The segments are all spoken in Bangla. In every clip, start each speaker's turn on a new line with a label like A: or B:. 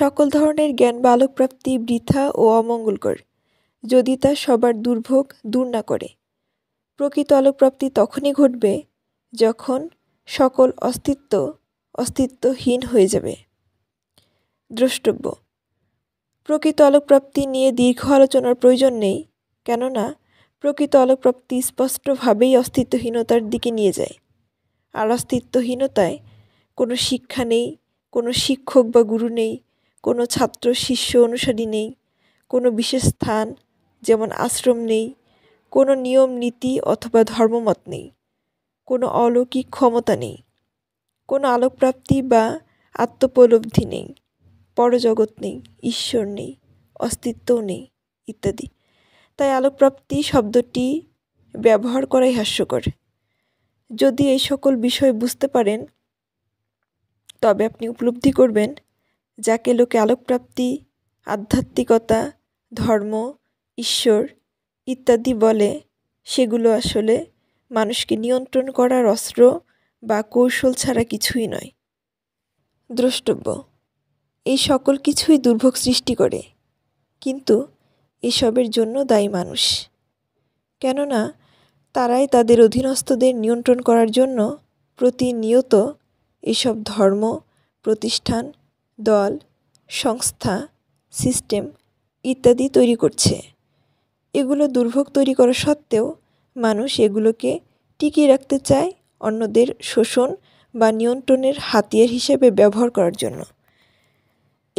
A: সকল ধরনের জ্ঞান বা আলোকপ্রাপ্তি বৃথা ও অমঙ্গলকর যদি তা সবার দুর্ভোগ দূর না করে প্রকৃত আলোকপ্রাপ্তি তখনই ঘটবে যখন সকল অস্তিত্ব অস্তিত্বহীন হয়ে যাবে দ্রষ্টব্য প্রকৃত আলোকপ্রাপ্তি নিয়ে দীর্ঘ আলোচনার প্রয়োজন নেই কেননা প্রকৃত আলোকপ্রাপ্তি স্পষ্টভাবেই অস্তিত্বহীনতার দিকে নিয়ে যায় আর অস্তিত্বহীনতায় কোনো শিক্ষা নেই কোনো শিক্ষক বা গুরু নেই কোনো ছাত্র শিষ্য অনুসারী নেই কোনো বিশেষ স্থান যেমন আশ্রম নেই কোনো নিয়ম নীতি অথবা ধর্মমত নেই কোনো অলৌকিক ক্ষমতা নেই কোনো আলোকপ্রাপ্তি বা আত্মপলব্ধি নেই পরজগৎ নেই ঈশ্বর নেই অস্তিত্বও নেই ইত্যাদি তাই আলোকপ্রাপ্তি শব্দটি ব্যবহার করাই হাস্যকর যদি এই সকল বিষয় বুঝতে পারেন তবে আপনি উপলব্ধি করবেন যাকে লোকে আলোকপ্রাপ্তি আধ্যাত্মিকতা ধর্ম ঈশ্বর ইত্যাদি বলে সেগুলো আসলে মানুষকে নিয়ন্ত্রণ করার অস্ত্র বা কৌশল ছাড়া কিছুই নয় দ্রষ্টব্য এই সকল কিছুই দুর্ভোগ সৃষ্টি করে কিন্তু এসবের জন্য দায়ী মানুষ কেননা তারাই তাদের অধীনস্থদের নিয়ন্ত্রণ করার জন্য প্রতিনিয়ত এসব ধর্ম প্রতিষ্ঠান দল সংস্থা সিস্টেম ইত্যাদি তৈরি করছে এগুলো দুর্ভোগ তৈরি করা সত্ত্বেও মানুষ এগুলোকে টিকিয়ে রাখতে চায় অন্যদের শোষণ বা নিয়ন্ত্রণের হাতিয়ার হিসেবে ব্যবহার করার জন্য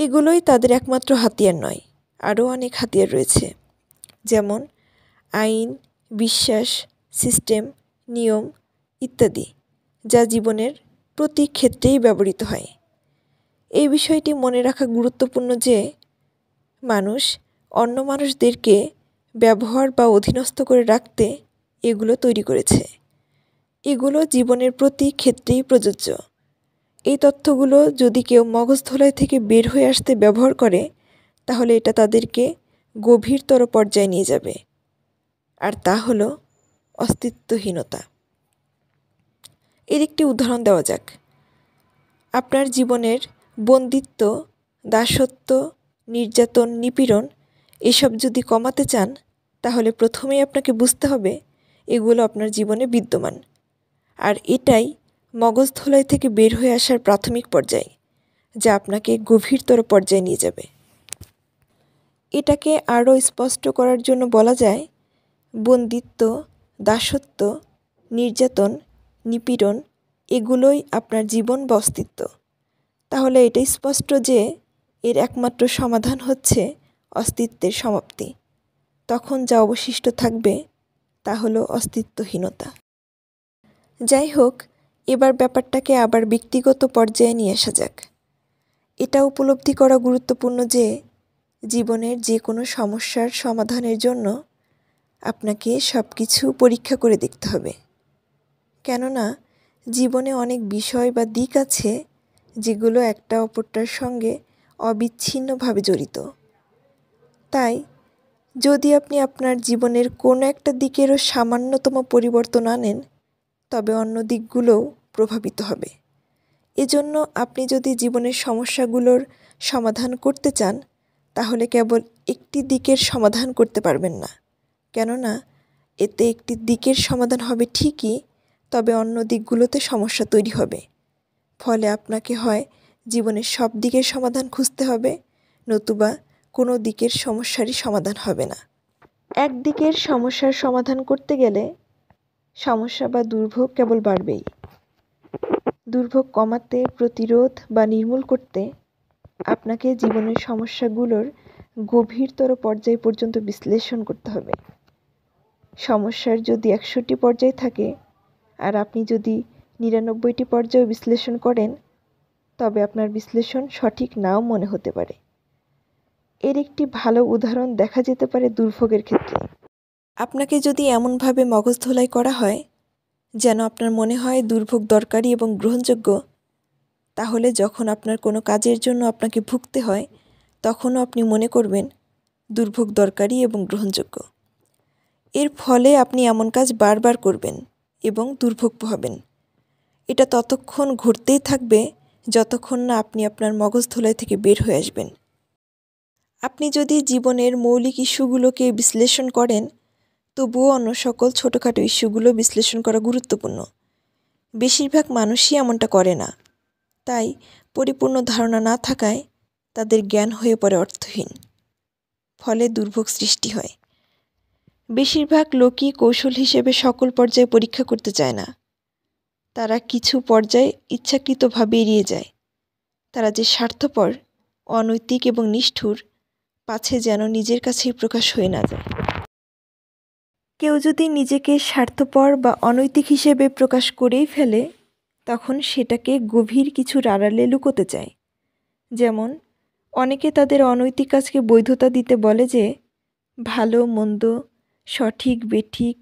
A: এগুলোই তাদের একমাত্র হাতিয়ার নয় আরও অনেক হাতিয়ার রয়েছে যেমন আইন বিশ্বাস সিস্টেম নিয়ম ইত্যাদি যা জীবনের প্রতি ক্ষেত্রেই ব্যবহৃত হয় এই বিষয়টি মনে রাখা গুরুত্বপূর্ণ যে মানুষ অন্য মানুষদেরকে ব্যবহার বা অধীনস্থ করে রাখতে এগুলো তৈরি করেছে এগুলো জীবনের প্রতি ক্ষেত্রেই প্রযোজ্য এই তথ্যগুলো যদি কেউ ধলাই থেকে বের হয়ে আসতে ব্যবহার করে তাহলে এটা তাদেরকে গভীরতর পর্যায়ে নিয়ে যাবে আর তা হল অস্তিত্বহীনতা এর একটি উদাহরণ দেওয়া যাক আপনার জীবনের বন্দিত্ব দাসত্ব নির্যাতন নিপীড়ন এসব যদি কমাতে চান তাহলে প্রথমেই আপনাকে বুঝতে হবে এগুলো আপনার জীবনে বিদ্যমান আর এটাই মগজধোলাই থেকে বের হয়ে আসার প্রাথমিক পর্যায় যা আপনাকে গভীরতর পর্যায়ে নিয়ে যাবে এটাকে আরও স্পষ্ট করার জন্য বলা যায় বন্দিত্ব দাসত্ব নির্যাতন নিপীড়ন এগুলোই আপনার জীবন বা অস্তিত্ব তাহলে এটা স্পষ্ট যে এর একমাত্র সমাধান হচ্ছে অস্তিত্বের সমাপ্তি তখন যা অবশিষ্ট থাকবে তা হলো অস্তিত্বহীনতা যাই হোক এবার ব্যাপারটাকে আবার ব্যক্তিগত পর্যায়ে নিয়ে আসা যাক এটা উপলব্ধি করা গুরুত্বপূর্ণ যে জীবনের যে কোনো সমস্যার সমাধানের জন্য আপনাকে সব কিছু পরীক্ষা করে দেখতে হবে কেননা জীবনে অনেক বিষয় বা দিক আছে যেগুলো একটা অপরটার সঙ্গে অবিচ্ছিন্নভাবে জড়িত তাই যদি আপনি আপনার জীবনের কোনো একটা দিকেরও সামান্যতম পরিবর্তন আনেন তবে অন্য দিকগুলোও প্রভাবিত হবে এজন্য আপনি যদি জীবনের সমস্যাগুলোর সমাধান করতে চান তাহলে কেবল একটি দিকের সমাধান করতে পারবেন না কেননা এতে একটি দিকের সমাধান হবে ঠিকই তবে অন্য দিকগুলোতে সমস্যা তৈরি হবে ফলে আপনাকে হয় জীবনের সব দিকের সমাধান খুঁজতে হবে নতুবা কোনো দিকের সমস্যারই সমাধান হবে না এক দিকের সমস্যার সমাধান করতে গেলে সমস্যা বা দুর্ভোগ কেবল বাড়বেই দুর্ভোগ কমাতে প্রতিরোধ বা নির্মূল করতে আপনাকে জীবনের সমস্যাগুলোর গভীরতর পর্যায় পর্যন্ত বিশ্লেষণ করতে হবে সমস্যার যদি একশোটি পর্যায় থাকে আর আপনি যদি নিরানব্বইটি পর্যায়ে বিশ্লেষণ করেন তবে আপনার বিশ্লেষণ সঠিক নাও মনে হতে পারে এর একটি ভালো উদাহরণ দেখা যেতে পারে দুর্ভোগের ক্ষেত্রে আপনাকে যদি এমনভাবে মগজ ধোলাই করা হয় যেন আপনার মনে হয় দুর্ভোগ দরকারি এবং গ্রহণযোগ্য তাহলে যখন আপনার কোনো কাজের জন্য আপনাকে ভুগতে হয় তখনও আপনি মনে করবেন দুর্ভোগ দরকারি এবং গ্রহণযোগ্য এর ফলে আপনি এমন কাজ বারবার করবেন এবং দুর্ভোগ হবেন এটা ততক্ষণ ঘুরতেই থাকবে যতক্ষণ না আপনি আপনার মগজ থেকে বের হয়ে আসবেন আপনি যদি জীবনের মৌলিক ইস্যুগুলোকে বিশ্লেষণ করেন তবুও অন্য সকল ছোটোখাটো ইস্যুগুলো বিশ্লেষণ করা গুরুত্বপূর্ণ বেশিরভাগ মানুষই এমনটা করে না তাই পরিপূর্ণ ধারণা না থাকায় তাদের জ্ঞান হয়ে পড়ে অর্থহীন ফলে দুর্ভোগ সৃষ্টি হয় বেশিরভাগ লোকই কৌশল হিসেবে সকল পর্যায়ে পরীক্ষা করতে চায় না তারা কিছু পর্যায়ে ইচ্ছাকৃতভাবে এড়িয়ে যায় তারা যে স্বার্থপর অনৈতিক এবং নিষ্ঠুর পাছে যেন নিজের কাছেই প্রকাশ হয়ে না যায় কেউ যদি নিজেকে স্বার্থপর বা অনৈতিক হিসেবে প্রকাশ করেই ফেলে তখন সেটাকে গভীর কিছু রাড়ালে লুকোতে চায় যেমন অনেকে তাদের অনৈতিক কাজকে বৈধতা দিতে বলে যে ভালো মন্দ সঠিক বেঠিক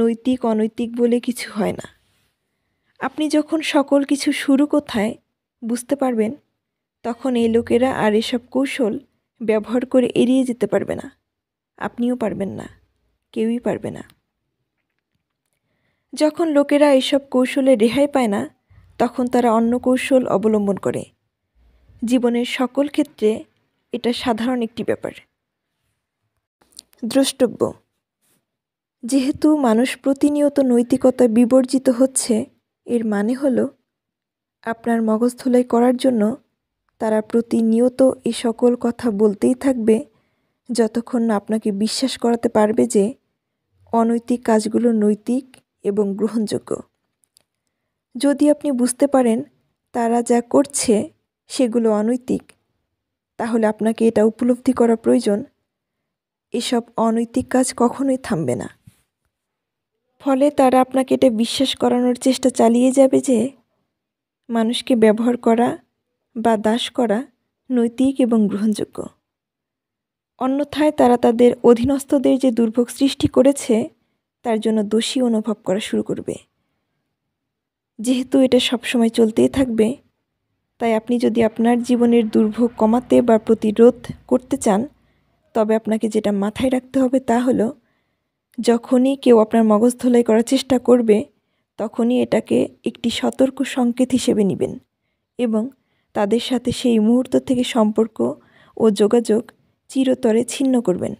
A: নৈতিক অনৈতিক বলে কিছু হয় না আপনি যখন সকল কিছু শুরু কোথায় বুঝতে পারবেন তখন এই লোকেরা আর এসব কৌশল ব্যবহার করে এড়িয়ে যেতে পারবে না আপনিও পারবেন না কেউই পারবে না যখন লোকেরা এসব কৌশলে রেহাই পায় না তখন তারা অন্য কৌশল অবলম্বন করে জীবনের সকল ক্ষেত্রে এটা সাধারণ একটি ব্যাপার দ্রষ্টব্য যেহেতু মানুষ প্রতিনিয়ত নৈতিকতা বিবর্জিত হচ্ছে এর মানে হলো আপনার মগজ ধুলাই করার জন্য তারা প্রতিনিয়ত এই সকল কথা বলতেই থাকবে যতক্ষণ না আপনাকে বিশ্বাস করাতে পারবে যে অনৈতিক কাজগুলো নৈতিক এবং গ্রহণযোগ্য যদি আপনি বুঝতে পারেন তারা যা করছে সেগুলো অনৈতিক তাহলে আপনাকে এটা উপলব্ধি করা প্রয়োজন এসব অনৈতিক কাজ কখনোই থামবে না ফলে তারা আপনাকে এটা বিশ্বাস করানোর চেষ্টা চালিয়ে যাবে যে মানুষকে ব্যবহার করা বা দাস করা নৈতিক এবং গ্রহণযোগ্য অন্যথায় তারা তাদের অধীনস্থদের যে দুর্ভোগ সৃষ্টি করেছে তার জন্য দোষী অনুভব করা শুরু করবে যেহেতু এটা সবসময় চলতেই থাকবে তাই আপনি যদি আপনার জীবনের দুর্ভোগ কমাতে বা প্রতিরোধ করতে চান তবে আপনাকে যেটা মাথায় রাখতে হবে তা হলো যখনই কেউ আপনার মগজ ধোলাই করার চেষ্টা করবে তখনই এটাকে একটি সতর্ক সংকেত হিসেবে নেবেন এবং তাদের সাথে সেই মুহূর্ত থেকে সম্পর্ক ও যোগাযোগ চিরতরে ছিন্ন করবেন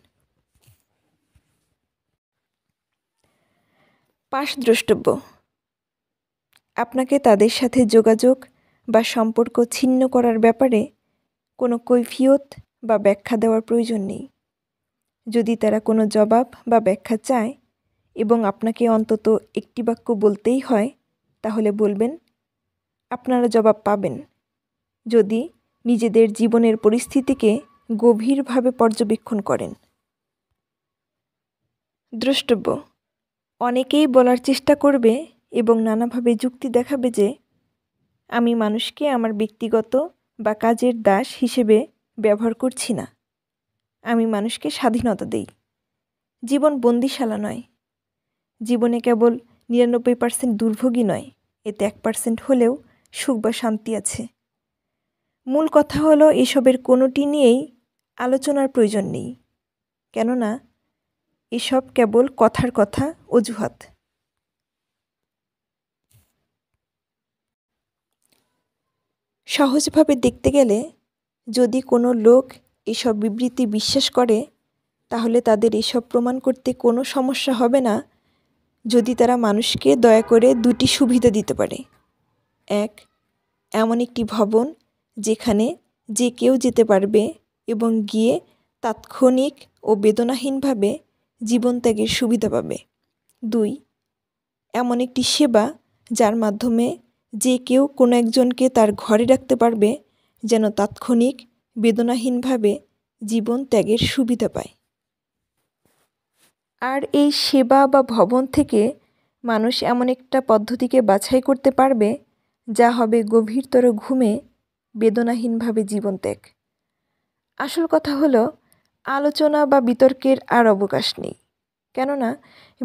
A: পাশ দ্রষ্টব্য আপনাকে তাদের সাথে যোগাযোগ বা সম্পর্ক ছিন্ন করার ব্যাপারে কোনো কৈফিয়ত বা ব্যাখ্যা দেওয়ার প্রয়োজন নেই যদি তারা কোনো জবাব বা ব্যাখ্যা চায় এবং আপনাকে অন্তত একটি বাক্য বলতেই হয় তাহলে বলবেন আপনারা জবাব পাবেন যদি নিজেদের জীবনের পরিস্থিতিকে গভীরভাবে পর্যবেক্ষণ করেন দ্রষ্টব্য অনেকেই বলার চেষ্টা করবে এবং নানাভাবে যুক্তি দেখাবে যে আমি মানুষকে আমার ব্যক্তিগত বা কাজের দাস হিসেবে ব্যবহার করছি না আমি মানুষকে স্বাধীনতা দেই জীবন বন্দিশালা নয় জীবনে কেবল নিরানব্বই পার্সেন্ট দুর্ভোগী নয় এতে এক পার্সেন্ট হলেও সুখ বা শান্তি আছে মূল কথা হলো এসবের কোনোটি নিয়েই আলোচনার প্রয়োজন নেই কেননা এসব কেবল কথার কথা অজুহাত সহজভাবে দেখতে গেলে যদি কোনো লোক এসব বিবৃতি বিশ্বাস করে তাহলে তাদের এসব প্রমাণ করতে কোনো সমস্যা হবে না যদি তারা মানুষকে দয়া করে দুটি সুবিধা দিতে পারে এক এমন একটি ভবন যেখানে যে কেউ যেতে পারবে এবং গিয়ে তাৎক্ষণিক ও বেদনাহীনভাবে জীবনত্যাগের সুবিধা পাবে দুই এমন একটি সেবা যার মাধ্যমে যে কেউ কোনো একজনকে তার ঘরে রাখতে পারবে যেন তাৎক্ষণিক বেদনাহীনভাবে জীবন ত্যাগের সুবিধা পায় আর এই সেবা বা ভবন থেকে মানুষ এমন একটা পদ্ধতিকে বাছাই করতে পারবে যা হবে গভীরতর ঘুমে বেদনাহীনভাবে জীবন ত্যাগ আসল কথা হলো আলোচনা বা বিতর্কের আর অবকাশ নেই কেননা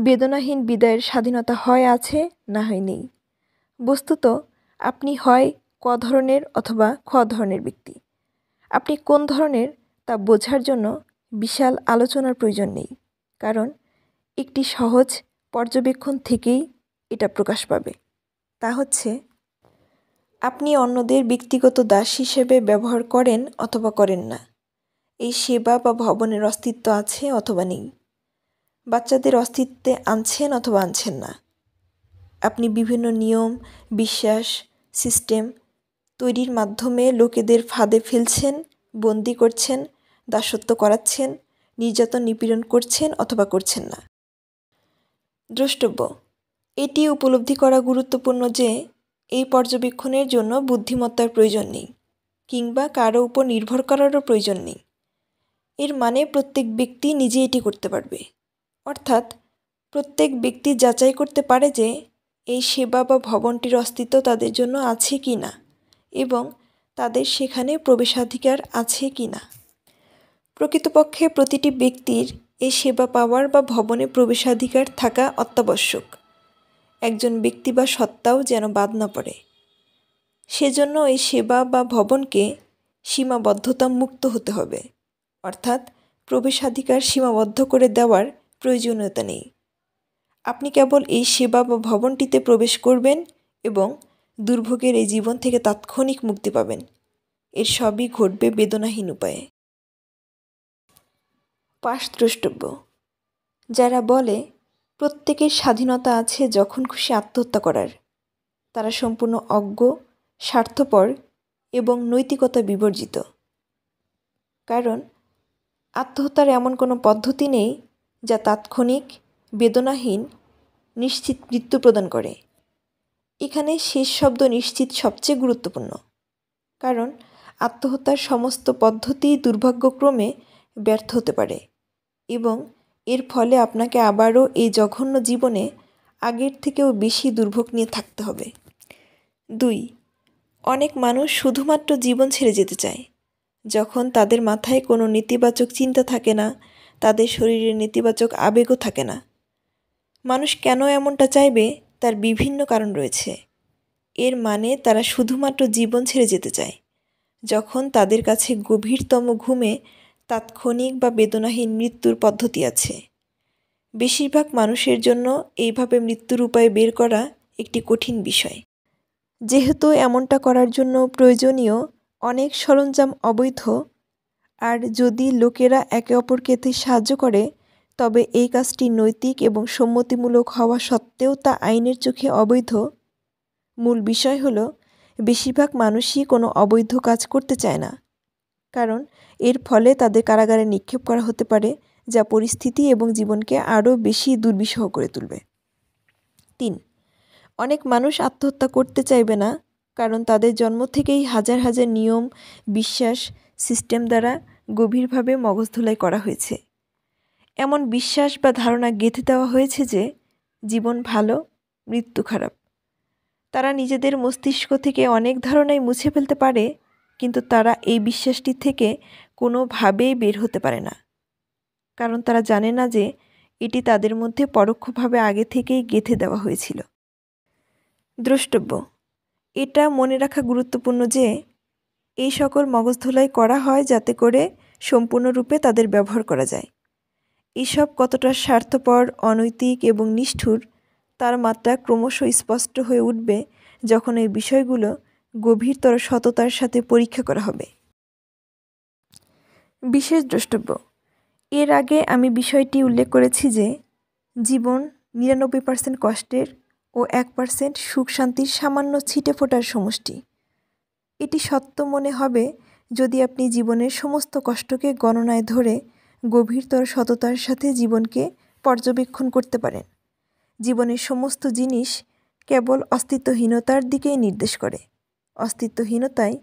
A: বেদনাহীন বিদায়ের স্বাধীনতা হয় আছে না হয় নেই বস্তুত আপনি হয় ক ধরনের অথবা খ ধরনের ব্যক্তি আপনি কোন ধরনের তা বোঝার জন্য বিশাল আলোচনার প্রয়োজন নেই কারণ একটি সহজ পর্যবেক্ষণ থেকেই এটা প্রকাশ পাবে তা হচ্ছে আপনি অন্যদের ব্যক্তিগত দাস হিসেবে ব্যবহার করেন অথবা করেন না এই সেবা বা ভবনের অস্তিত্ব আছে অথবা নেই বাচ্চাদের অস্তিত্বে আনছেন অথবা আনছেন না আপনি বিভিন্ন নিয়ম বিশ্বাস সিস্টেম তৈরির মাধ্যমে লোকেদের ফাঁদে ফেলছেন বন্দি করছেন দাসত্ব করাচ্ছেন নির্যাতন নিপীড়ন করছেন অথবা করছেন না দ্রষ্টব্য এটি উপলব্ধি করা গুরুত্বপূর্ণ যে এই পর্যবেক্ষণের জন্য বুদ্ধিমত্তার প্রয়োজন নেই কিংবা কারো উপর নির্ভর করারও প্রয়োজন নেই এর মানে প্রত্যেক ব্যক্তি নিজে এটি করতে পারবে অর্থাৎ প্রত্যেক ব্যক্তি যাচাই করতে পারে যে এই সেবা বা ভবনটির অস্তিত্ব তাদের জন্য আছে কি না এবং তাদের সেখানে প্রবেশাধিকার আছে কি না প্রকৃতপক্ষে প্রতিটি ব্যক্তির এ সেবা পাওয়ার বা ভবনে প্রবেশাধিকার থাকা অত্যাবশ্যক একজন ব্যক্তি বা সত্তাও যেন বাদ না পড়ে সেজন্য এই সেবা বা ভবনকে সীমাবদ্ধতা মুক্ত হতে হবে অর্থাৎ প্রবেশাধিকার সীমাবদ্ধ করে দেওয়ার প্রয়োজনীয়তা নেই আপনি কেবল এই সেবা বা ভবনটিতে প্রবেশ করবেন এবং দুর্ভোগের এই জীবন থেকে তাৎক্ষণিক মুক্তি পাবেন এর সবই ঘটবে বেদনাহীন উপায়ে পাশ দ্রষ্টব্য যারা বলে প্রত্যেকের স্বাধীনতা আছে যখন খুশি আত্মহত্যা করার তারা সম্পূর্ণ অজ্ঞ স্বার্থপর এবং নৈতিকতা বিবর্জিত কারণ আত্মহত্যার এমন কোনো পদ্ধতি নেই যা তাৎক্ষণিক বেদনাহীন নিশ্চিত মৃত্যু প্রদান করে এখানে শেষ শব্দ নিশ্চিত সবচেয়ে গুরুত্বপূর্ণ কারণ আত্মহত্যার সমস্ত পদ্ধতি দুর্ভাগ্যক্রমে ব্যর্থ হতে পারে এবং এর ফলে আপনাকে আবারও এই জঘন্য জীবনে আগের থেকেও বেশি দুর্ভোগ নিয়ে থাকতে হবে দুই অনেক মানুষ শুধুমাত্র জীবন ছেড়ে যেতে চায় যখন তাদের মাথায় কোনো নেতিবাচক চিন্তা থাকে না তাদের শরীরে নেতিবাচক আবেগও থাকে না মানুষ কেন এমনটা চাইবে তার বিভিন্ন কারণ রয়েছে এর মানে তারা শুধুমাত্র জীবন ছেড়ে যেতে চায় যখন তাদের কাছে গভীরতম ঘুমে তাৎক্ষণিক বা বেদনাহীন মৃত্যুর পদ্ধতি আছে বেশিরভাগ মানুষের জন্য এইভাবে মৃত্যুর উপায় বের করা একটি কঠিন বিষয় যেহেতু এমনটা করার জন্য প্রয়োজনীয় অনেক সরঞ্জাম অবৈধ আর যদি লোকেরা একে অপরকে এতে সাহায্য করে তবে এই কাজটি নৈতিক এবং সম্মতিমূলক হওয়া সত্ত্বেও তা আইনের চোখে অবৈধ মূল বিষয় হল বেশিরভাগ মানুষই কোনো অবৈধ কাজ করতে চায় না কারণ এর ফলে তাদের কারাগারে নিক্ষেপ করা হতে পারে যা পরিস্থিতি এবং জীবনকে আরও বেশি দুর্বিষহ করে তুলবে তিন অনেক মানুষ আত্মহত্যা করতে চাইবে না কারণ তাদের জন্ম থেকেই হাজার হাজার নিয়ম বিশ্বাস সিস্টেম দ্বারা গভীরভাবে মগজধুলাই করা হয়েছে এমন বিশ্বাস বা ধারণা গেঁথে দেওয়া হয়েছে যে জীবন ভালো মৃত্যু খারাপ তারা নিজেদের মস্তিষ্ক থেকে অনেক ধারণাই মুছে ফেলতে পারে কিন্তু তারা এই বিশ্বাসটি থেকে কোনোভাবেই বের হতে পারে না কারণ তারা জানে না যে এটি তাদের মধ্যে পরোক্ষভাবে আগে থেকেই গেঁথে দেওয়া হয়েছিল দ্রষ্টব্য এটা মনে রাখা গুরুত্বপূর্ণ যে এই সকল মগজধুলাই করা হয় যাতে করে সম্পূর্ণরূপে তাদের ব্যবহার করা যায় এসব কতটা স্বার্থপর অনৈতিক এবং নিষ্ঠুর তার মাত্রা ক্রমশ স্পষ্ট হয়ে উঠবে যখন এই বিষয়গুলো গভীরতর সততার সাথে পরীক্ষা করা হবে বিশেষ দ্রষ্টব্য এর আগে আমি বিষয়টি উল্লেখ করেছি যে জীবন নিরানব্বই পার্সেন্ট কষ্টের ও এক পার্সেন্ট সুখ শান্তির সামান্য ছিটে ফোটার সমষ্টি এটি সত্য মনে হবে যদি আপনি জীবনের সমস্ত কষ্টকে গণনায় ধরে গভীরতর সততার সাথে জীবনকে পর্যবেক্ষণ করতে পারেন জীবনের সমস্ত জিনিস কেবল অস্তিত্বহীনতার দিকেই নির্দেশ করে অস্তিত্বহীনতাই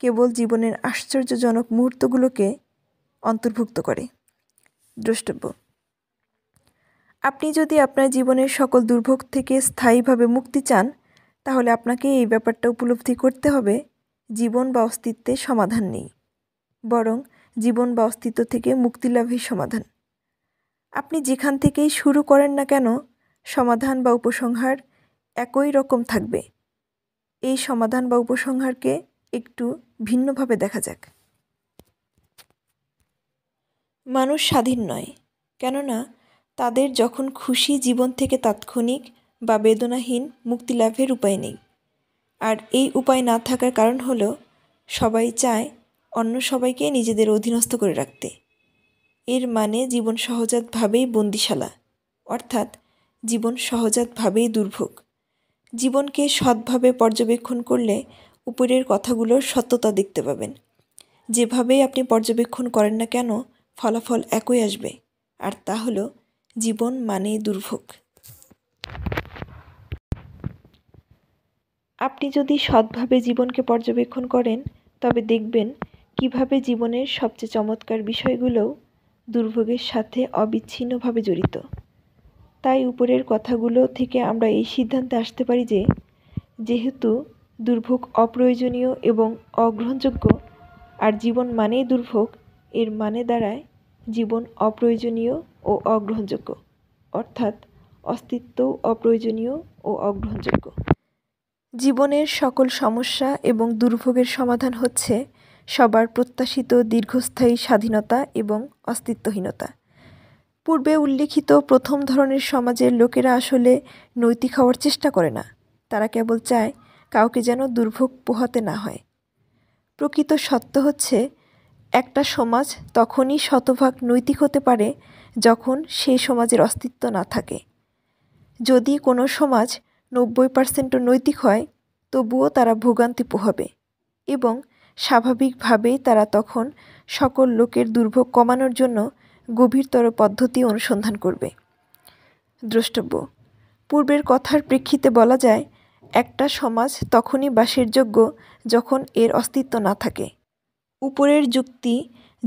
A: কেবল জীবনের আশ্চর্যজনক মুহূর্তগুলোকে অন্তর্ভুক্ত করে দ্রষ্টব্য আপনি যদি আপনার জীবনের সকল দুর্ভোগ থেকে স্থায়ীভাবে মুক্তি চান তাহলে আপনাকে এই ব্যাপারটা উপলব্ধি করতে হবে জীবন বা অস্তিত্বে সমাধান নেই বরং জীবন বা অস্তিত্ব থেকে মুক্তি লাভের সমাধান আপনি যেখান থেকেই শুরু করেন না কেন সমাধান বা উপসংহার একই রকম থাকবে এই সমাধান বা উপসংহারকে একটু ভিন্নভাবে দেখা যাক মানুষ স্বাধীন নয় কেননা তাদের যখন খুশি জীবন থেকে তাৎক্ষণিক বা বেদনাহীন মুক্তি লাভের উপায় নেই আর এই উপায় না থাকার কারণ হলো সবাই চায় অন্য সবাইকে নিজেদের অধীনস্থ করে রাখতে এর মানে জীবন সহজাতভাবেই বন্দিশালা অর্থাৎ জীবন সহজাতভাবেই দুর্ভোগ জীবনকে সৎভাবে পর্যবেক্ষণ করলে উপরের কথাগুলোর সত্যতা দেখতে পাবেন যেভাবেই আপনি পর্যবেক্ষণ করেন না কেন ফলাফল একই আসবে আর তা হল জীবন মানে দুর্ভোগ আপনি যদি সৎভাবে জীবনকে পর্যবেক্ষণ করেন তবে দেখবেন কিভাবে জীবনের সবচেয়ে চমৎকার বিষয়গুলোও দুর্ভোগের সাথে অবিচ্ছিন্নভাবে জড়িত তাই উপরের কথাগুলো থেকে আমরা এই সিদ্ধান্তে আসতে পারি যে যেহেতু দুর্ভোগ অপ্রয়োজনীয় এবং অগ্রহণযোগ্য আর জীবন মানেই দুর্ভোগ এর মানে দাঁড়ায় জীবন অপ্রয়োজনীয় ও অগ্রহণযোগ্য অর্থাৎ অস্তিত্ব অপ্রয়োজনীয় ও অগ্রহণযোগ্য জীবনের সকল সমস্যা এবং দুর্ভোগের সমাধান হচ্ছে সবার প্রত্যাশিত দীর্ঘস্থায়ী স্বাধীনতা এবং অস্তিত্বহীনতা পূর্বে উল্লেখিত প্রথম ধরনের সমাজের লোকেরা আসলে নৈতিক হওয়ার চেষ্টা করে না তারা কেবল চায় কাউকে যেন দুর্ভোগ পোহাতে না হয় প্রকৃত সত্য হচ্ছে একটা সমাজ তখনই শতভাগ নৈতিক হতে পারে যখন সেই সমাজের অস্তিত্ব না থাকে যদি কোনো সমাজ নব্বই পার্সেন্টও নৈতিক হয় তবুও তারা ভোগান্তি পোহাবে এবং স্বাভাবিকভাবেই তারা তখন সকল লোকের দুর্ভোগ কমানোর জন্য গভীরতর পদ্ধতি অনুসন্ধান করবে দ্রষ্টব্য পূর্বের কথার প্রেক্ষিতে বলা যায় একটা সমাজ তখনই বাসের যোগ্য যখন এর অস্তিত্ব না থাকে উপরের যুক্তি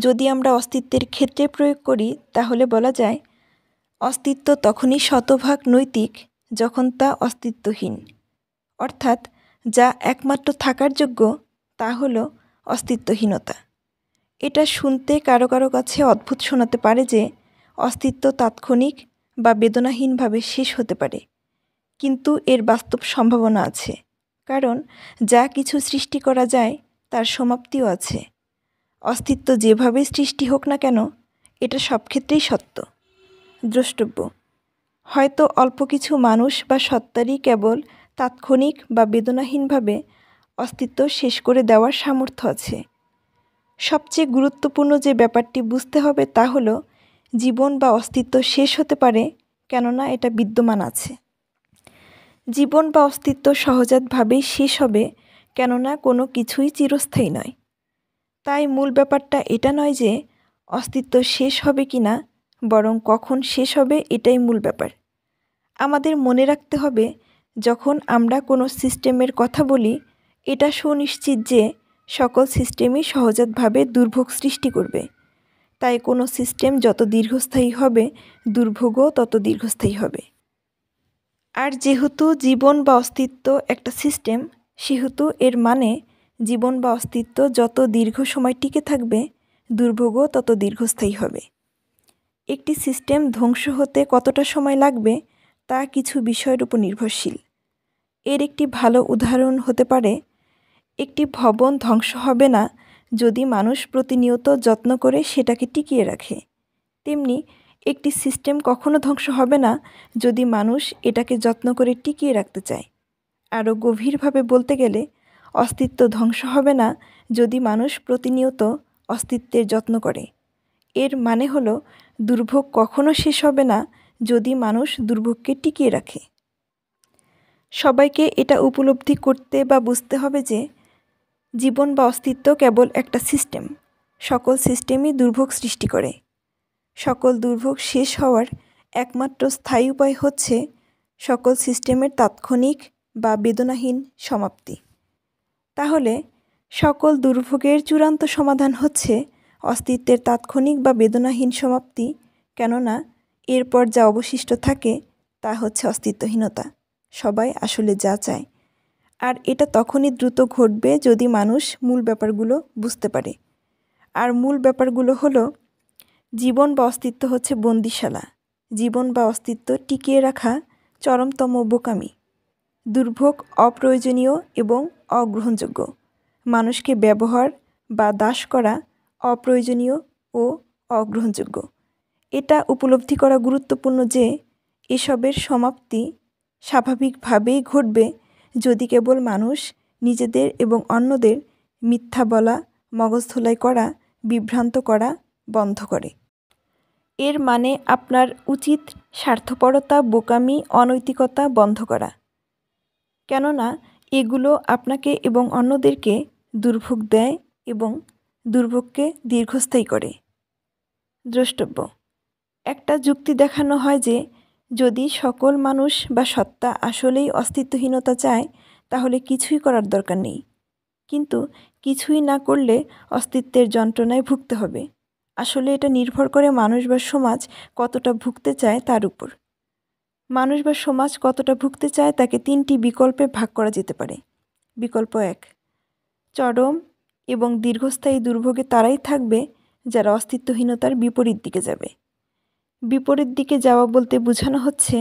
A: যদি আমরা অস্তিত্বের ক্ষেত্রে প্রয়োগ করি তাহলে বলা যায় অস্তিত্ব তখনই শতভাগ নৈতিক যখন তা অস্তিত্বহীন অর্থাৎ যা একমাত্র থাকার যোগ্য তা হলো অস্তিত্বহীনতা এটা শুনতে কারো কারো কাছে অদ্ভুত শোনাতে পারে যে অস্তিত্ব তাৎক্ষণিক বা বেদনাহীনভাবে শেষ হতে পারে কিন্তু এর বাস্তব সম্ভাবনা আছে কারণ যা কিছু সৃষ্টি করা যায় তার সমাপ্তিও আছে অস্তিত্ব যেভাবে সৃষ্টি হোক না কেন এটা সব ক্ষেত্রেই সত্য দ্রষ্টব্য হয়তো অল্প কিছু মানুষ বা সত্তারই কেবল তাৎক্ষণিক বা বেদনাহীনভাবে অস্তিত্ব শেষ করে দেওয়ার সামর্থ্য আছে সবচেয়ে গুরুত্বপূর্ণ যে ব্যাপারটি বুঝতে হবে তা হলো জীবন বা অস্তিত্ব শেষ হতে পারে কেননা এটা বিদ্যমান আছে জীবন বা অস্তিত্ব সহজাতভাবেই শেষ হবে কেননা কোনো কিছুই চিরস্থায়ী নয় তাই মূল ব্যাপারটা এটা নয় যে অস্তিত্ব শেষ হবে কি না বরং কখন শেষ হবে এটাই মূল ব্যাপার আমাদের মনে রাখতে হবে যখন আমরা কোনো সিস্টেমের কথা বলি এটা সুনিশ্চিত যে সকল সিস্টেমই সহজাতভাবে দুর্ভোগ সৃষ্টি করবে তাই কোনো সিস্টেম যত দীর্ঘস্থায়ী হবে দুর্ভোগও তত দীর্ঘস্থায়ী হবে আর যেহেতু জীবন বা অস্তিত্ব একটা সিস্টেম সেহেতু এর মানে জীবন বা অস্তিত্ব যত দীর্ঘ সময় টিকে থাকবে দুর্ভোগও তত দীর্ঘস্থায়ী হবে একটি সিস্টেম ধ্বংস হতে কতটা সময় লাগবে তা কিছু বিষয়ের উপর নির্ভরশীল এর একটি ভালো উদাহরণ হতে পারে একটি ভবন ধ্বংস হবে না যদি মানুষ প্রতিনিয়ত যত্ন করে সেটাকে টিকিয়ে রাখে তেমনি একটি সিস্টেম কখনো ধ্বংস হবে না যদি মানুষ এটাকে যত্ন করে টিকিয়ে রাখতে চায় আরও গভীরভাবে বলতে গেলে অস্তিত্ব ধ্বংস হবে না যদি মানুষ প্রতিনিয়ত অস্তিত্বের যত্ন করে এর মানে হলো দুর্ভোগ কখনো শেষ হবে না যদি মানুষ দুর্ভোগকে টিকিয়ে রাখে সবাইকে এটা উপলব্ধি করতে বা বুঝতে হবে যে জীবন বা অস্তিত্ব কেবল একটা সিস্টেম সকল সিস্টেমই দুর্ভোগ সৃষ্টি করে সকল দুর্ভোগ শেষ হওয়ার একমাত্র স্থায়ী উপায় হচ্ছে সকল সিস্টেমের তাৎক্ষণিক বা বেদনাহীন সমাপ্তি তাহলে সকল দুর্ভোগের চূড়ান্ত সমাধান হচ্ছে অস্তিত্বের তাৎক্ষণিক বা বেদনাহীন সমাপ্তি কেননা এরপর যা অবশিষ্ট থাকে তা হচ্ছে অস্তিত্বহীনতা সবাই আসলে যা চায় আর এটা তখনই দ্রুত ঘটবে যদি মানুষ মূল ব্যাপারগুলো বুঝতে পারে আর মূল ব্যাপারগুলো হলো জীবন বা অস্তিত্ব হচ্ছে বন্দিশালা জীবন বা অস্তিত্ব টিকিয়ে রাখা চরমতম বোকামি দুর্ভোগ অপ্রয়োজনীয় এবং অগ্রহণযোগ্য মানুষকে ব্যবহার বা দাস করা অপ্রয়োজনীয় ও অগ্রহণযোগ্য এটা উপলব্ধি করা গুরুত্বপূর্ণ যে এসবের সমাপ্তি স্বাভাবিকভাবেই ঘটবে যদি কেবল মানুষ নিজেদের এবং অন্যদের মিথ্যা বলা মগজধোলাই করা বিভ্রান্ত করা বন্ধ করে এর মানে আপনার উচিত স্বার্থপরতা বোকামি অনৈতিকতা বন্ধ করা কেননা এগুলো আপনাকে এবং অন্যদেরকে দুর্ভোগ দেয় এবং দুর্ভোগকে দীর্ঘস্থায়ী করে দ্রষ্টব্য একটা যুক্তি দেখানো হয় যে যদি সকল মানুষ বা সত্তা আসলেই অস্তিত্বহীনতা চায় তাহলে কিছুই করার দরকার নেই কিন্তু কিছুই না করলে অস্তিত্বের যন্ত্রণায় ভুগতে হবে আসলে এটা নির্ভর করে মানুষ বা সমাজ কতটা ভুগতে চায় তার উপর মানুষ বা সমাজ কতটা ভুগতে চায় তাকে তিনটি বিকল্পে ভাগ করা যেতে পারে বিকল্প এক চরম এবং দীর্ঘস্থায়ী দুর্ভোগে তারাই থাকবে যারা অস্তিত্বহীনতার বিপরীত দিকে যাবে বিপরীত দিকে যাওয়া বলতে বোঝানো হচ্ছে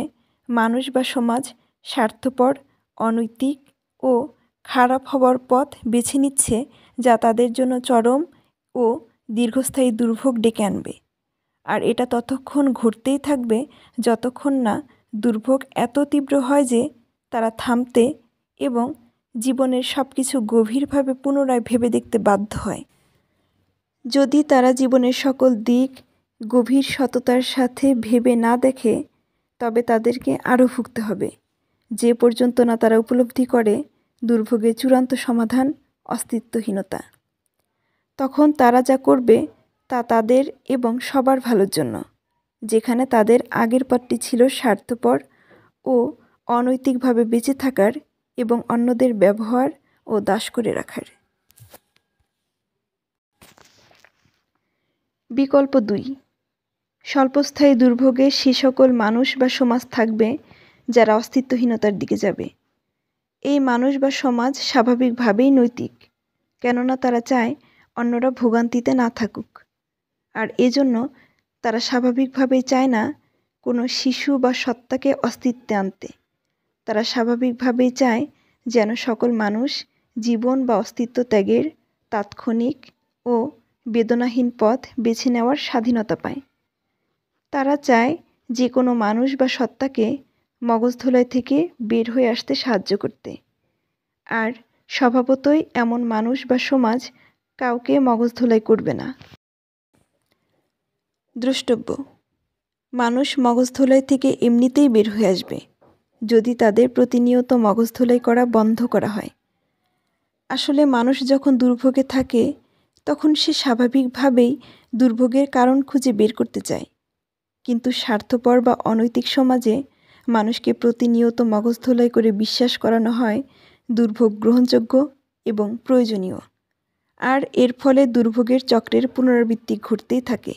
A: মানুষ বা সমাজ স্বার্থপর অনৈতিক ও খারাপ হওয়ার পথ বেছে নিচ্ছে যা তাদের জন্য চরম ও দীর্ঘস্থায়ী দুর্ভোগ ডেকে আনবে আর এটা ততক্ষণ ঘটতেই থাকবে যতক্ষণ না দুর্ভোগ এত তীব্র হয় যে তারা থামতে এবং জীবনের সব কিছু গভীরভাবে পুনরায় ভেবে দেখতে বাধ্য হয় যদি তারা জীবনের সকল দিক গভীর সততার সাথে ভেবে না দেখে তবে তাদেরকে আরও ভুগতে হবে যে পর্যন্ত না তারা উপলব্ধি করে দুর্ভোগের চূড়ান্ত সমাধান অস্তিত্বহীনতা তখন তারা যা করবে তা তাদের এবং সবার ভালোর জন্য যেখানে তাদের আগের পথটি ছিল স্বার্থপর ও অনৈতিকভাবে বেঁচে থাকার এবং অন্যদের ব্যবহার ও দাস করে রাখার বিকল্প দুই স্বল্পস্থায়ী দুর্ভোগে সে সকল মানুষ বা সমাজ থাকবে যারা অস্তিত্বহীনতার দিকে যাবে এই মানুষ বা সমাজ স্বাভাবিকভাবেই নৈতিক কেননা তারা চায় অন্যরা ভোগান্তিতে না থাকুক আর এজন্য তারা স্বাভাবিকভাবেই চায় না কোনো শিশু বা সত্তাকে অস্তিত্বে আনতে তারা স্বাভাবিকভাবেই চায় যেন সকল মানুষ জীবন বা অস্তিত্ব ত্যাগের তাৎক্ষণিক ও বেদনাহীন পথ বেছে নেওয়ার স্বাধীনতা পায় তারা চায় যে কোনো মানুষ বা সত্তাকে মগজধোলাই থেকে বের হয়ে আসতে সাহায্য করতে আর স্বভাবতই এমন মানুষ বা সমাজ কাউকে মগজধোলাই করবে না দ্রষ্টব্য মানুষ মগজধোলাই থেকে এমনিতেই বের হয়ে আসবে যদি তাদের প্রতিনিয়ত মগজধোলাই করা বন্ধ করা হয় আসলে মানুষ যখন দুর্ভোগে থাকে তখন সে স্বাভাবিকভাবেই দুর্ভোগের কারণ খুঁজে বের করতে চায় কিন্তু স্বার্থপর বা অনৈতিক সমাজে মানুষকে প্রতিনিয়ত মগজধোলাই করে বিশ্বাস করানো হয় দুর্ভোগ গ্রহণযোগ্য এবং প্রয়োজনীয় আর এর ফলে দুর্ভোগের চক্রের পুনরাবৃত্তি ঘটতেই থাকে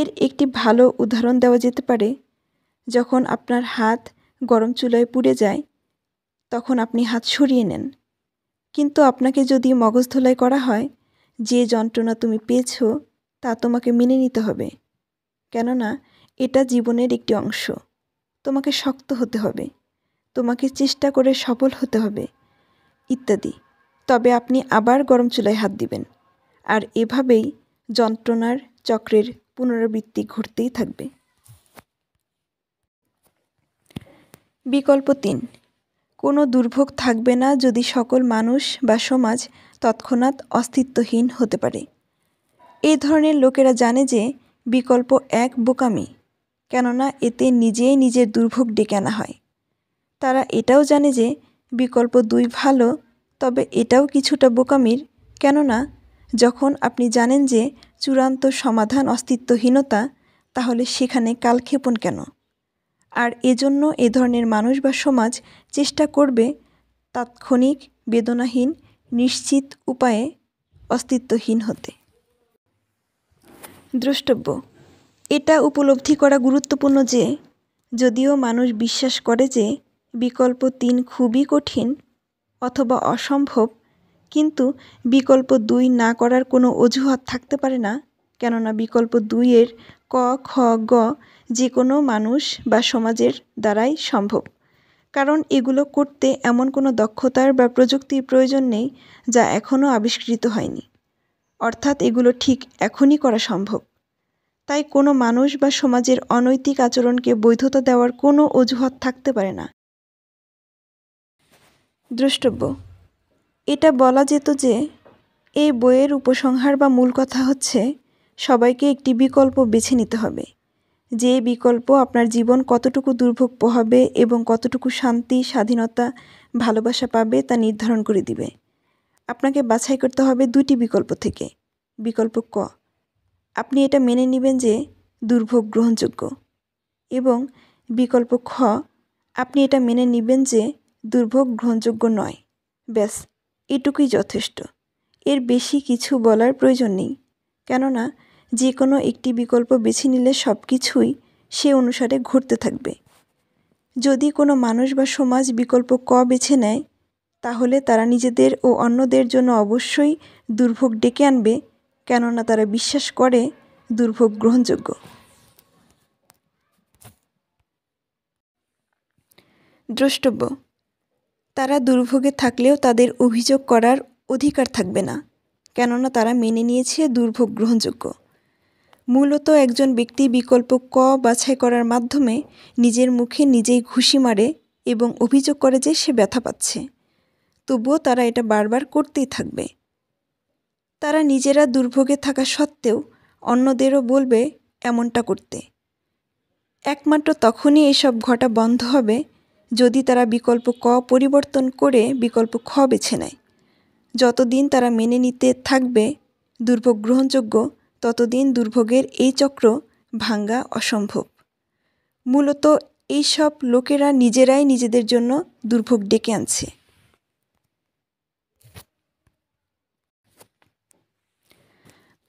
A: এর একটি ভালো উদাহরণ দেওয়া যেতে পারে যখন আপনার হাত গরম চুলায় পুড়ে যায় তখন আপনি হাত সরিয়ে নেন কিন্তু আপনাকে যদি মগজ ধোলাই করা হয় যে যন্ত্রণা তুমি পেয়েছ তা তোমাকে মেনে নিতে হবে কেননা এটা জীবনের একটি অংশ তোমাকে শক্ত হতে হবে তোমাকে চেষ্টা করে সফল হতে হবে ইত্যাদি তবে আপনি আবার গরম চুলায় হাত দিবেন আর এভাবেই যন্ত্রণার চক্রের পুনরাবৃত্তি ঘটতেই থাকবে বিকল্প তিন কোনো দুর্ভোগ থাকবে না যদি সকল মানুষ বা সমাজ তৎক্ষণাৎ অস্তিত্বহীন হতে পারে এই ধরনের লোকেরা জানে যে বিকল্প এক বোকামি কেননা এতে নিজেই নিজের দুর্ভোগ ডেকে আনা হয় তারা এটাও জানে যে বিকল্প দুই ভালো তবে এটাও কিছুটা বোকামির কেননা যখন আপনি জানেন যে চূড়ান্ত সমাধান অস্তিত্বহীনতা তাহলে সেখানে কালক্ষেপণ কেন আর এজন্য এ ধরনের মানুষ বা সমাজ চেষ্টা করবে তাৎক্ষণিক বেদনাহীন নিশ্চিত উপায়ে অস্তিত্বহীন হতে দ্রষ্টব্য এটা উপলব্ধি করা গুরুত্বপূর্ণ যে যদিও মানুষ বিশ্বাস করে যে বিকল্প তিন খুবই কঠিন অথবা অসম্ভব কিন্তু বিকল্প দুই না করার কোনো অজুহাত থাকতে পারে না কেননা বিকল্প দুইয়ের ক খ গ যে কোনো মানুষ বা সমাজের দ্বারাই সম্ভব কারণ এগুলো করতে এমন কোনো দক্ষতার বা প্রযুক্তির প্রয়োজন নেই যা এখনও আবিষ্কৃত হয়নি অর্থাৎ এগুলো ঠিক এখনই করা সম্ভব তাই কোনো মানুষ বা সমাজের অনৈতিক আচরণকে বৈধতা দেওয়ার কোনো অজুহাত থাকতে পারে না দ্রষ্টব্য এটা বলা যেত যে এই বইয়ের উপসংহার বা মূল কথা হচ্ছে সবাইকে একটি বিকল্প বেছে নিতে হবে যে বিকল্প আপনার জীবন কতটুকু দুর্ভোগ পোহাবে এবং কতটুকু শান্তি স্বাধীনতা ভালোবাসা পাবে তা নির্ধারণ করে দিবে আপনাকে বাছাই করতে হবে দুটি বিকল্প থেকে বিকল্প ক আপনি এটা মেনে নেবেন যে দুর্ভোগ গ্রহণযোগ্য এবং বিকল্প খ আপনি এটা মেনে নেবেন যে দুর্ভোগ গ্রহণযোগ্য নয় ব্যাস এটুকুই যথেষ্ট এর বেশি কিছু বলার প্রয়োজন নেই কেননা যে কোনো একটি বিকল্প বেছে নিলে সব কিছুই সে অনুসারে ঘটতে থাকবে যদি কোনো মানুষ বা সমাজ বিকল্প ক বেছে নেয় তাহলে তারা নিজেদের ও অন্যদের জন্য অবশ্যই দুর্ভোগ ডেকে আনবে কেননা তারা বিশ্বাস করে দুর্ভোগ গ্রহণযোগ্য দ্রষ্টব্য তারা দুর্ভোগে থাকলেও তাদের অভিযোগ করার অধিকার থাকবে না কেননা তারা মেনে নিয়েছে দুর্ভোগ গ্রহণযোগ্য মূলত একজন ব্যক্তি বিকল্প ক বাছাই করার মাধ্যমে নিজের মুখে নিজেই ঘুষি মারে এবং অভিযোগ করে যে সে ব্যথা পাচ্ছে তবুও তারা এটা বারবার করতেই থাকবে তারা নিজেরা দুর্ভোগে থাকা সত্ত্বেও অন্যদেরও বলবে এমনটা করতে একমাত্র তখনই এসব ঘটা বন্ধ হবে যদি তারা বিকল্প ক পরিবর্তন করে বিকল্প খ বেছে নেয় যতদিন তারা মেনে নিতে থাকবে দুর্ভোগ গ্রহণযোগ্য ততদিন দুর্ভোগের এই চক্র ভাঙ্গা অসম্ভব মূলত এইসব লোকেরা নিজেরাই নিজেদের জন্য দুর্ভোগ ডেকে আনছে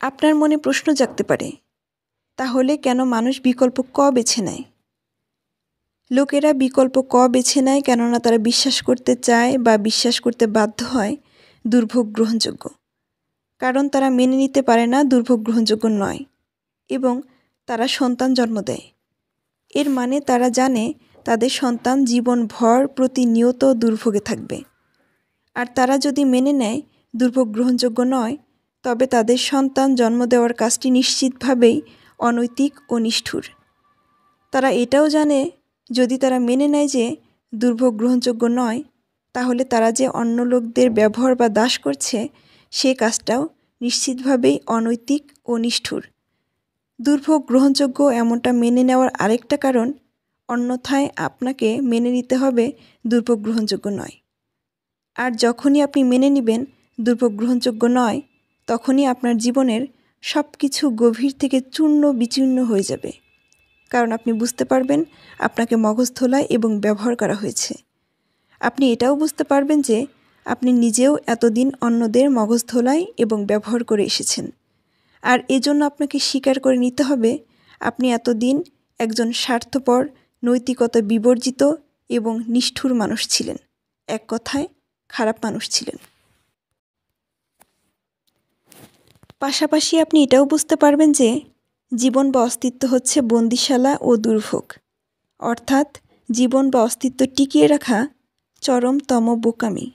A: আপনার মনে প্রশ্ন জাগতে পারে তাহলে কেন মানুষ বিকল্প ক বেছে নেয় লোকেরা বিকল্প ক বেছে নেয় কেননা তারা বিশ্বাস করতে চায় বা বিশ্বাস করতে বাধ্য হয় দুর্ভোগ গ্রহণযোগ্য কারণ তারা মেনে নিতে পারে না দুর্ভোগ গ্রহণযোগ্য নয় এবং তারা সন্তান জন্ম দেয় এর মানে তারা জানে তাদের সন্তান জীবনভর প্রতিনিয়ত দুর্ভোগে থাকবে আর তারা যদি মেনে নেয় দুর্ভোগ গ্রহণযোগ্য নয় তবে তাদের সন্তান জন্ম দেওয়ার কাজটি নিশ্চিতভাবেই অনৈতিক ও নিষ্ঠুর তারা এটাও জানে যদি তারা মেনে নেয় যে দুর্ভোগ গ্রহণযোগ্য নয় তাহলে তারা যে অন্য লোকদের ব্যবহার বা দাস করছে সে কাজটাও নিশ্চিতভাবেই অনৈতিক ও নিষ্ঠুর দুর্ভোগ গ্রহণযোগ্য এমনটা মেনে নেওয়ার আরেকটা কারণ অন্যথায় আপনাকে মেনে নিতে হবে দুর্ভোগ গ্রহণযোগ্য নয় আর যখনই আপনি মেনে নেবেন দুর্ভোগ গ্রহণযোগ্য নয় তখনই আপনার জীবনের সব কিছু গভীর থেকে চূর্ণ বিচূর্ণ হয়ে যাবে কারণ আপনি বুঝতে পারবেন আপনাকে মগজথোলা এবং ব্যবহার করা হয়েছে আপনি এটাও বুঝতে পারবেন যে আপনি নিজেও এতদিন অন্যদের মগজথোলায় এবং ব্যবহার করে এসেছেন আর এজন্য আপনাকে স্বীকার করে নিতে হবে আপনি এতদিন একজন স্বার্থপর নৈতিকতা বিবর্জিত এবং নিষ্ঠুর মানুষ ছিলেন এক কথায় খারাপ মানুষ ছিলেন পাশাপাশি আপনি এটাও বুঝতে পারবেন যে জীবন বা অস্তিত্ব হচ্ছে বন্দিশালা ও দুর্ভোগ অর্থাৎ জীবন বা অস্তিত্ব টিকিয়ে রাখা চরমতম বোকামি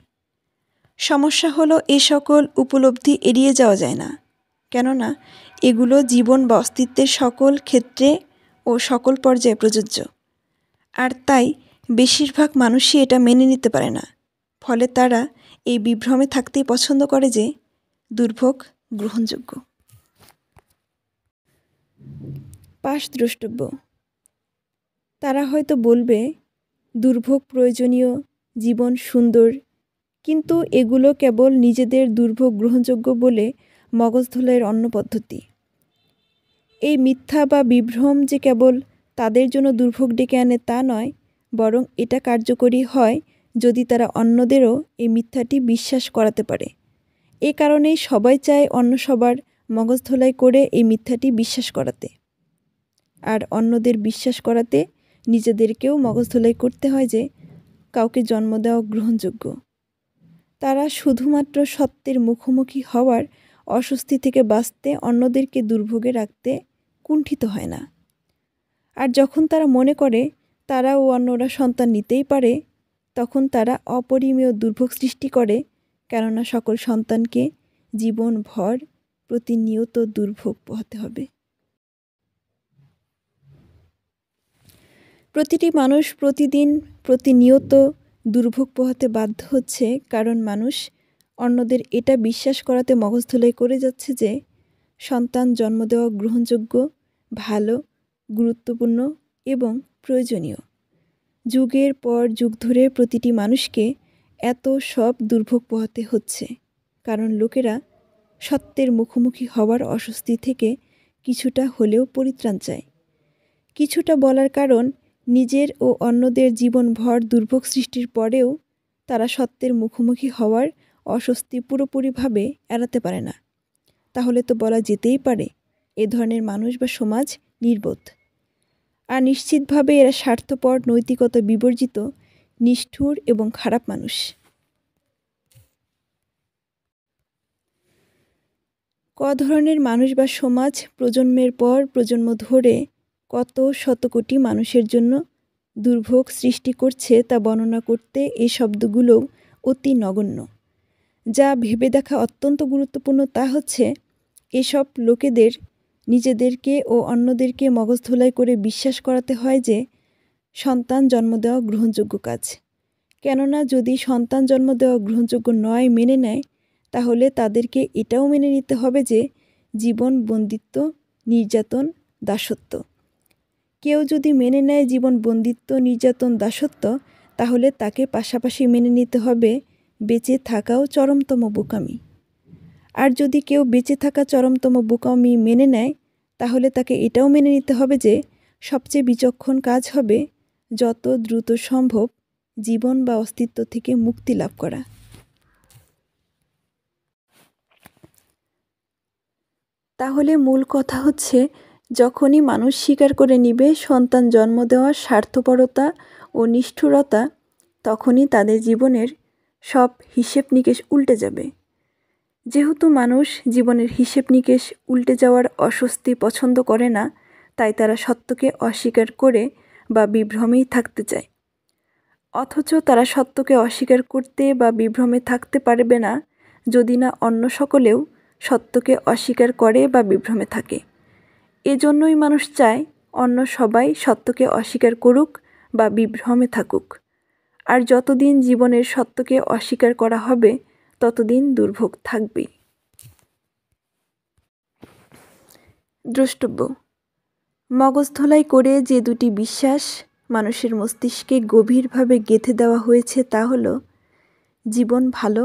A: সমস্যা হলো এ সকল উপলব্ধি এড়িয়ে যাওয়া যায় না কেননা এগুলো জীবন বা অস্তিত্বের সকল ক্ষেত্রে ও সকল পর্যায়ে প্রযোজ্য আর তাই বেশিরভাগ মানুষই এটা মেনে নিতে পারে না ফলে তারা এই বিভ্রমে থাকতেই পছন্দ করে যে দুর্ভোগ গ্রহণযোগ্য পাশ দ্রষ্টব্য তারা হয়তো বলবে দুর্ভোগ প্রয়োজনীয় জীবন সুন্দর কিন্তু এগুলো কেবল নিজেদের দুর্ভোগ গ্রহণযোগ্য বলে মগজধোলের অন্য পদ্ধতি এই মিথ্যা বা বিভ্রম যে কেবল তাদের জন্য দুর্ভোগ ডেকে আনে তা নয় বরং এটা কার্যকরী হয় যদি তারা অন্যদেরও এই মিথ্যাটি বিশ্বাস করাতে পারে এ কারণেই সবাই চায় অন্য সবার মগজ ধোলাই করে এই মিথ্যাটি বিশ্বাস করাতে আর অন্যদের বিশ্বাস করাতে নিজেদেরকেও মগজ ধোলাই করতে হয় যে কাউকে জন্ম দেওয়া গ্রহণযোগ্য তারা শুধুমাত্র সত্যের মুখোমুখি হওয়ার অস্বস্তি থেকে বাঁচতে অন্যদেরকে দুর্ভোগে রাখতে কুণ্ঠিত হয় না আর যখন তারা মনে করে তারা ও অন্যরা সন্তান নিতেই পারে তখন তারা অপরিমীয় দুর্ভোগ সৃষ্টি করে কেননা সকল সন্তানকে জীবনভর প্রতিনিয়ত দুর্ভোগ পোহাতে হবে প্রতিটি মানুষ প্রতিদিন প্রতিনিয়ত দুর্ভোগ পোহাতে বাধ্য হচ্ছে কারণ মানুষ অন্যদের এটা বিশ্বাস করাতে মগজধুলাই করে যাচ্ছে যে সন্তান জন্ম দেওয়া গ্রহণযোগ্য ভালো গুরুত্বপূর্ণ এবং প্রয়োজনীয় যুগের পর যুগ ধরে প্রতিটি মানুষকে এত সব দুর্ভোগ পোহাতে হচ্ছে কারণ লোকেরা সত্যের মুখোমুখি হওয়ার অস্বস্তি থেকে কিছুটা হলেও পরিত্রাণ চায় কিছুটা বলার কারণ নিজের ও অন্যদের জীবনভর দুর্ভোগ সৃষ্টির পরেও তারা সত্যের মুখোমুখি হওয়ার অস্বস্তি পুরোপুরিভাবে এড়াতে পারে না তাহলে তো বলা যেতেই পারে এ ধরনের মানুষ বা সমাজ নির্বোধ আর নিশ্চিতভাবে এরা স্বার্থপর নৈতিকতা বিবর্জিত নিষ্ঠুর এবং খারাপ মানুষ ক ধরনের মানুষ বা সমাজ প্রজন্মের পর প্রজন্ম ধরে কত শতকোটি মানুষের জন্য দুর্ভোগ সৃষ্টি করছে তা বর্ণনা করতে এই শব্দগুলো অতি নগণ্য যা ভেবে দেখা অত্যন্ত গুরুত্বপূর্ণ তা হচ্ছে এসব লোকেদের নিজেদেরকে ও অন্যদেরকে মগজ ধোলাই করে বিশ্বাস করাতে হয় যে সন্তান জন্ম দেওয়া গ্রহণযোগ্য কাজ কেননা যদি সন্তান জন্ম দেওয়া গ্রহণযোগ্য নয় মেনে নেয় তাহলে তাদেরকে এটাও মেনে নিতে হবে যে জীবন বন্দিত্ব নির্যাতন দাসত্ব কেউ যদি মেনে নেয় জীবন বন্দিত্ব নির্যাতন দাসত্ব তাহলে তাকে পাশাপাশি মেনে নিতে হবে বেঁচে থাকাও চরমতম বোকামি আর যদি কেউ বেঁচে থাকা চরমতম বোকামি মেনে নেয় তাহলে তাকে এটাও মেনে নিতে হবে যে সবচেয়ে বিচক্ষণ কাজ হবে যত দ্রুত সম্ভব জীবন বা অস্তিত্ব থেকে মুক্তি লাভ করা তাহলে মূল কথা হচ্ছে যখনই মানুষ স্বীকার করে নিবে সন্তান জন্ম দেওয়া স্বার্থপরতা ও নিষ্ঠুরতা তখনই তাদের জীবনের সব হিসেব নিকেশ উল্টে যাবে যেহেতু মানুষ জীবনের হিসেব নিকেশ উল্টে যাওয়ার অস্বস্তি পছন্দ করে না তাই তারা সত্যকে অস্বীকার করে বা বিভ্রমেই থাকতে চায় অথচ তারা সত্যকে অস্বীকার করতে বা বিভ্রমে থাকতে পারবে না যদি না অন্য সকলেও সত্যকে অস্বীকার করে বা বিভ্রমে থাকে এজন্যই মানুষ চায় অন্য সবাই সত্যকে অস্বীকার করুক বা বিভ্রমে থাকুক আর যতদিন জীবনের সত্যকে অস্বীকার করা হবে ততদিন দুর্ভোগ থাকবেই দ্রষ্টব্য মগজ ধোলাই করে যে দুটি বিশ্বাস মানুষের মস্তিষ্কে গভীরভাবে গেঁথে দেওয়া হয়েছে তা হলো জীবন ভালো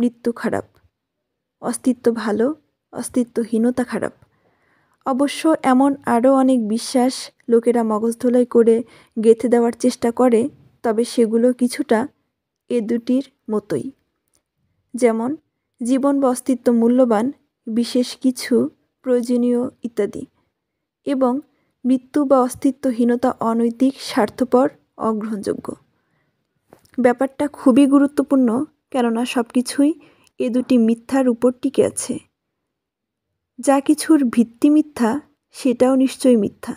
A: মৃত্যু খারাপ অস্তিত্ব ভালো অস্তিত্বহীনতা খারাপ অবশ্য এমন আরও অনেক বিশ্বাস লোকেরা মগজ ধোলাই করে গেঁথে দেওয়ার চেষ্টা করে তবে সেগুলো কিছুটা এ দুটির মতোই যেমন জীবন বা অস্তিত্ব মূল্যবান বিশেষ কিছু প্রয়োজনীয় ইত্যাদি এবং মৃত্যু বা অস্তিত্বহীনতা অনৈতিক স্বার্থপর অগ্রহণযোগ্য ব্যাপারটা খুবই গুরুত্বপূর্ণ কেননা সব কিছুই এ দুটি মিথ্যার উপর টিকে আছে যা কিছুর ভিত্তি মিথ্যা সেটাও নিশ্চয়ই মিথ্যা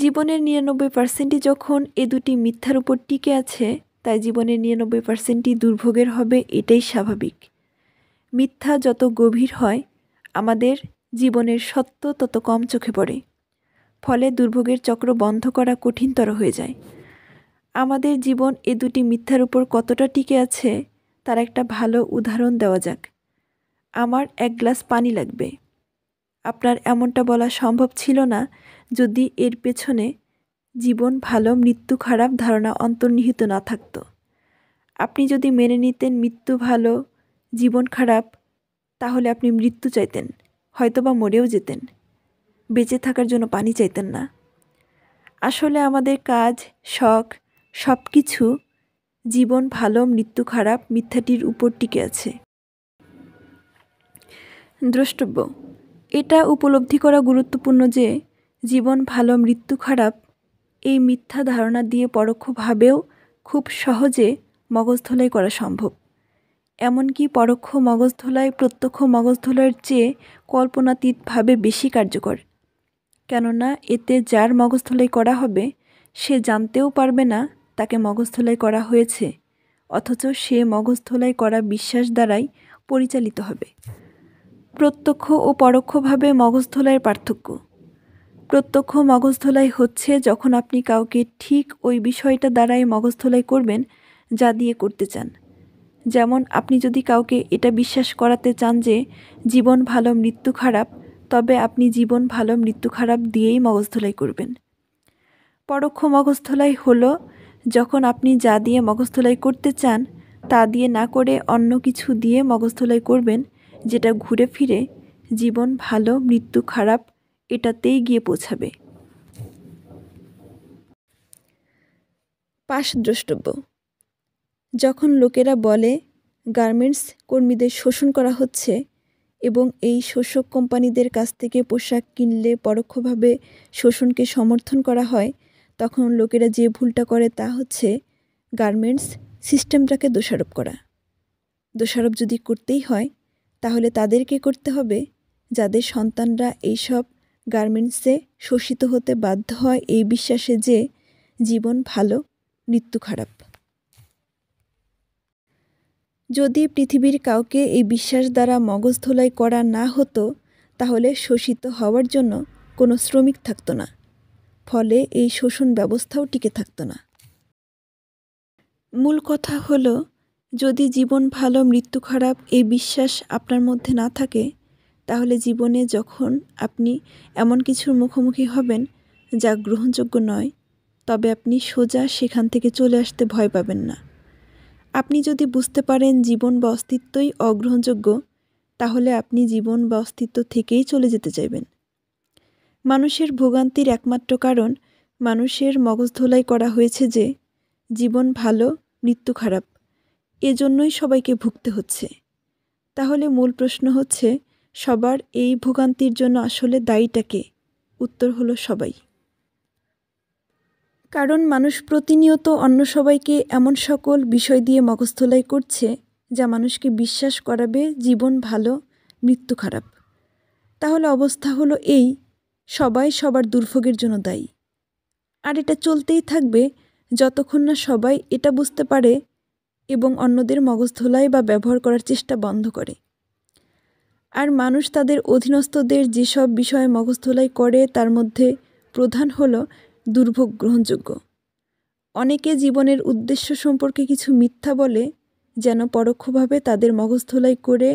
A: জীবনের নিরানব্বই পার্সেন্টই যখন এ দুটি মিথ্যার উপর টিকে আছে তাই জীবনের নিরানব্বই পার্সেন্টই দুর্ভোগের হবে এটাই স্বাভাবিক মিথ্যা যত গভীর হয় আমাদের জীবনের সত্য তত কম চোখে পড়ে ফলে দুর্ভোগের চক্র বন্ধ করা কঠিনতর হয়ে যায় আমাদের জীবন এ দুটি মিথ্যার উপর কতটা টিকে আছে তার একটা ভালো উদাহরণ দেওয়া যাক আমার এক গ্লাস পানি লাগবে আপনার এমনটা বলা সম্ভব ছিল না যদি এর পেছনে জীবন ভালো মৃত্যু খারাপ ধারণা অন্তর্নিহিত না থাকত আপনি যদি মেনে নিতেন মৃত্যু ভালো জীবন খারাপ তাহলে আপনি মৃত্যু চাইতেন হয়তোবা মরেও যেতেন বেঁচে থাকার জন্য পানি চাইতেন না আসলে আমাদের কাজ শখ সব কিছু জীবন ভালো মৃত্যু খারাপ মিথ্যাটির উপর টিকে আছে দ্রষ্টব্য এটা উপলব্ধি করা গুরুত্বপূর্ণ যে জীবন ভালো মৃত্যু খারাপ এই মিথ্যা ধারণা দিয়ে পরোক্ষভাবেও খুব সহজে মগজধলাই করা সম্ভব এমনকি পরোক্ষ মগজধোলাই প্রত্যক্ষ মগজধোলার চেয়ে কল্পনাতীতভাবে বেশি কার্যকর কেননা এতে যার মগজধোলাই করা হবে সে জানতেও পারবে না তাকে মগজধোলাই করা হয়েছে অথচ সে মগজধোলাই করা বিশ্বাস দ্বারাই পরিচালিত হবে প্রত্যক্ষ ও পরোক্ষভাবে মগজধোলাইয়ের পার্থক্য প্রত্যক্ষ মগজধোলাই হচ্ছে যখন আপনি কাউকে ঠিক ওই বিষয়টা দ্বারাই মগজধোলাই করবেন যা দিয়ে করতে চান যেমন আপনি যদি কাউকে এটা বিশ্বাস করাতে চান যে জীবন ভালো মৃত্যু খারাপ তবে আপনি জীবন ভালো মৃত্যু খারাপ দিয়েই মগজধলাই করবেন পরোক্ষ মগজধলাই হলো যখন আপনি যা দিয়ে মগজধলাই করতে চান তা দিয়ে না করে অন্য কিছু দিয়ে মগজধলাই করবেন যেটা ঘুরে ফিরে জীবন ভালো মৃত্যু খারাপ এটাতেই গিয়ে পৌঁছাবে পাশ দ্রষ্টব্য যখন লোকেরা বলে গার্মেন্টস কর্মীদের শোষণ করা হচ্ছে এবং এই শোষক কোম্পানিদের কাছ থেকে পোশাক কিনলে পরোক্ষভাবে শোষণকে সমর্থন করা হয় তখন লোকেরা যে ভুলটা করে তা হচ্ছে গার্মেন্টস সিস্টেমটাকে দোষারোপ করা দোষারোপ যদি করতেই হয় তাহলে তাদেরকে করতে হবে যাদের সন্তানরা এইসব গার্মেন্টসে শোষিত হতে বাধ্য হয় এই বিশ্বাসে যে জীবন ভালো মৃত্যু খারাপ যদি পৃথিবীর কাউকে এই বিশ্বাস দ্বারা মগজ ধোলাই করা না হতো তাহলে শোষিত হওয়ার জন্য কোনো শ্রমিক থাকতো না ফলে এই শোষণ ব্যবস্থাও টিকে থাকতো না মূল কথা হল যদি জীবন ভালো মৃত্যু খারাপ এই বিশ্বাস আপনার মধ্যে না থাকে তাহলে জীবনে যখন আপনি এমন কিছুর মুখোমুখি হবেন যা গ্রহণযোগ্য নয় তবে আপনি সোজা সেখান থেকে চলে আসতে ভয় পাবেন না আপনি যদি বুঝতে পারেন জীবন বা অস্তিত্বই অগ্রহণযোগ্য তাহলে আপনি জীবন বা অস্তিত্ব থেকেই চলে যেতে চাইবেন মানুষের ভোগান্তির একমাত্র কারণ মানুষের মগজ ধোলাই করা হয়েছে যে জীবন ভালো মৃত্যু খারাপ এজন্যই সবাইকে ভুগতে হচ্ছে তাহলে মূল প্রশ্ন হচ্ছে সবার এই ভোগান্তির জন্য আসলে দায়ীটাকে উত্তর হলো সবাই কারণ মানুষ প্রতিনিয়ত অন্য সবাইকে এমন সকল বিষয় দিয়ে মগস্থলাই করছে যা মানুষকে বিশ্বাস করাবে জীবন ভালো মৃত্যু খারাপ তাহলে অবস্থা হলো এই সবাই সবার দুর্ভোগের জন্য দায়ী আর এটা চলতেই থাকবে যতক্ষণ না সবাই এটা বুঝতে পারে এবং অন্যদের মগজধোলাই বা ব্যবহার করার চেষ্টা বন্ধ করে আর মানুষ তাদের অধীনস্থদের যেসব বিষয়ে মগজধোলাই করে তার মধ্যে প্রধান হলো দুর্ভোগ গ্রহণযোগ্য অনেকে জীবনের উদ্দেশ্য সম্পর্কে কিছু মিথ্যা বলে যেন পরোক্ষভাবে তাদের মগজধোলাই করে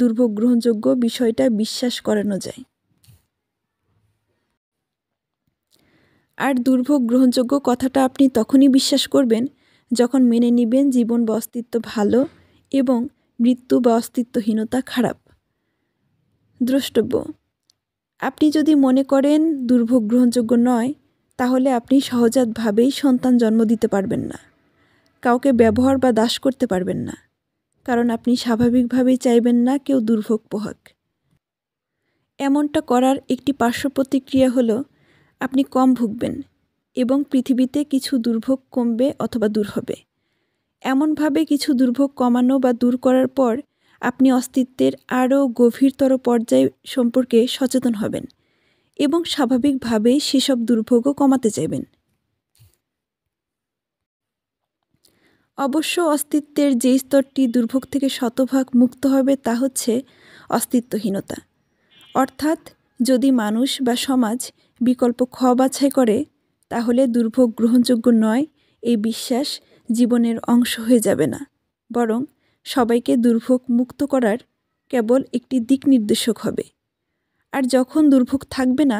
A: দুর্ভোগ গ্রহণযোগ্য বিষয়টা বিশ্বাস করানো যায় আর দুর্ভোগ গ্রহণযোগ্য কথাটা আপনি তখনই বিশ্বাস করবেন যখন মেনে নেবেন জীবন বা অস্তিত্ব ভালো এবং মৃত্যু বা অস্তিত্বহীনতা খারাপ দ্রষ্টব্য আপনি যদি মনে করেন দুর্ভোগ গ্রহণযোগ্য নয় তাহলে আপনি সহজাতভাবেই সন্তান জন্ম দিতে পারবেন না কাউকে ব্যবহার বা দাস করতে পারবেন না কারণ আপনি স্বাভাবিকভাবেই চাইবেন না কেউ দুর্ভোগ পোহাক এমনটা করার একটি পার্শ্ব প্রতিক্রিয়া হল আপনি কম ভুগবেন এবং পৃথিবীতে কিছু দুর্ভোগ কমবে অথবা দূর হবে এমনভাবে কিছু দুর্ভোগ কমানো বা দূর করার পর আপনি অস্তিত্বের আরও গভীরতর পর্যায় সম্পর্কে সচেতন হবেন এবং স্বাভাবিকভাবেই সেসব দুর্ভোগও কমাতে চাইবেন অবশ্য অস্তিত্বের যে স্তরটি দুর্ভোগ থেকে শতভাগ মুক্ত হবে তা হচ্ছে অস্তিত্বহীনতা অর্থাৎ যদি মানুষ বা সমাজ বিকল্প খ বাছাই করে তাহলে দুর্ভোগ গ্রহণযোগ্য নয় এই বিশ্বাস জীবনের অংশ হয়ে যাবে না বরং সবাইকে দুর্ভোগ মুক্ত করার কেবল একটি দিক নির্দেশক হবে আর যখন দুর্ভোগ থাকবে না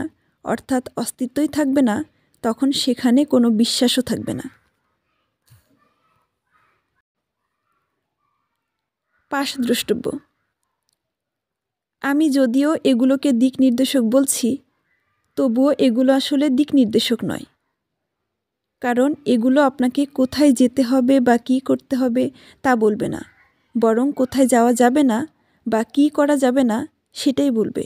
A: অর্থাৎ অস্তিত্বই থাকবে না তখন সেখানে কোনো বিশ্বাসও থাকবে না পাশ দ্রষ্টব্য আমি যদিও এগুলোকে দিক নির্দেশক বলছি তবুও এগুলো আসলে দিক নির্দেশক নয় কারণ এগুলো আপনাকে কোথায় যেতে হবে বা কী করতে হবে তা বলবে না বরং কোথায় যাওয়া যাবে না বা কী করা যাবে না সেটাই বলবে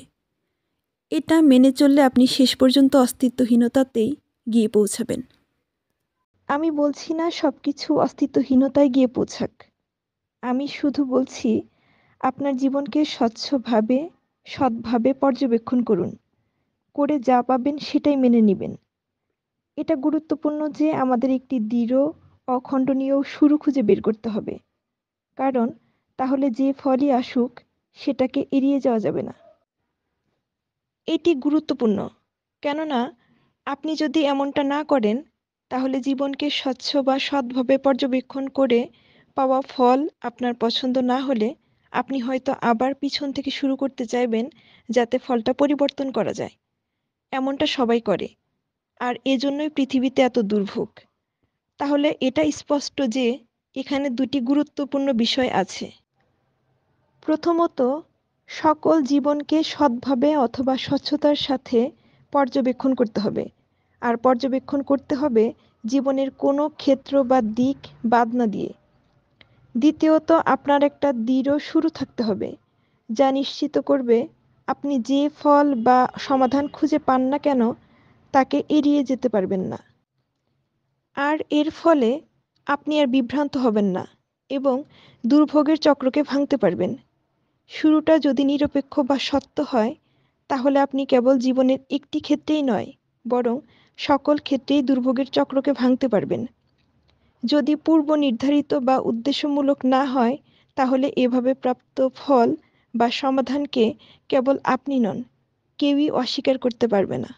A: এটা মেনে চললে আপনি শেষ পর্যন্ত অস্তিত্বহীনতাতেই গিয়ে পৌঁছাবেন আমি বলছি না সব কিছু অস্তিত্বহীনতায় গিয়ে পৌঁছাক আমি শুধু বলছি আপনার জীবনকে স্বচ্ছভাবে সৎভাবে পর্যবেক্ষণ করুন করে যা পাবেন সেটাই মেনে নেবেন এটা গুরুত্বপূর্ণ যে আমাদের একটি দৃঢ় অখণ্ডনীয় শুরু খুঁজে বের করতে হবে কারণ তাহলে যে ফলই আসুক সেটাকে এড়িয়ে যাওয়া যাবে না এটি গুরুত্বপূর্ণ কেননা আপনি যদি এমনটা না করেন তাহলে জীবনকে স্বচ্ছ বা সৎভাবে পর্যবেক্ষণ করে পাওয়া ফল আপনার পছন্দ না হলে আপনি হয়তো আবার পিছন থেকে শুরু করতে চাইবেন যাতে ফলটা পরিবর্তন করা যায় এমনটা সবাই করে আর এজন্যই পৃথিবীতে এত দুর্ভোগ তাহলে এটা স্পষ্ট যে এখানে দুটি গুরুত্বপূর্ণ বিষয় আছে প্রথমত সকল জীবনকে সৎভাবে অথবা স্বচ্ছতার সাথে পর্যবেক্ষণ করতে হবে আর পর্যবেক্ষণ করতে হবে জীবনের কোনো ক্ষেত্র বা দিক বাদ না দিয়ে দ্বিতীয়ত আপনার একটা দৃঢ় শুরু থাকতে হবে যা নিশ্চিত করবে আপনি যে ফল বা সমাধান খুঁজে পান না কেন তাকে এড়িয়ে যেতে পারবেন না আর এর ফলে আপনি আর বিভ্রান্ত হবেন না এবং দুর্ভোগের চক্রকে ভাঙতে পারবেন শুরুটা যদি নিরপেক্ষ বা সত্য হয় তাহলে আপনি কেবল জীবনের একটি ক্ষেত্রেই নয় বরং সকল ক্ষেত্রেই দুর্ভোগের চক্রকে ভাঙতে পারবেন যদি পূর্ব নির্ধারিত বা উদ্দেশ্যমূলক না হয় তাহলে এভাবে প্রাপ্ত ফল বা সমাধানকে কেবল আপনি নন কেউই অস্বীকার করতে পারবে না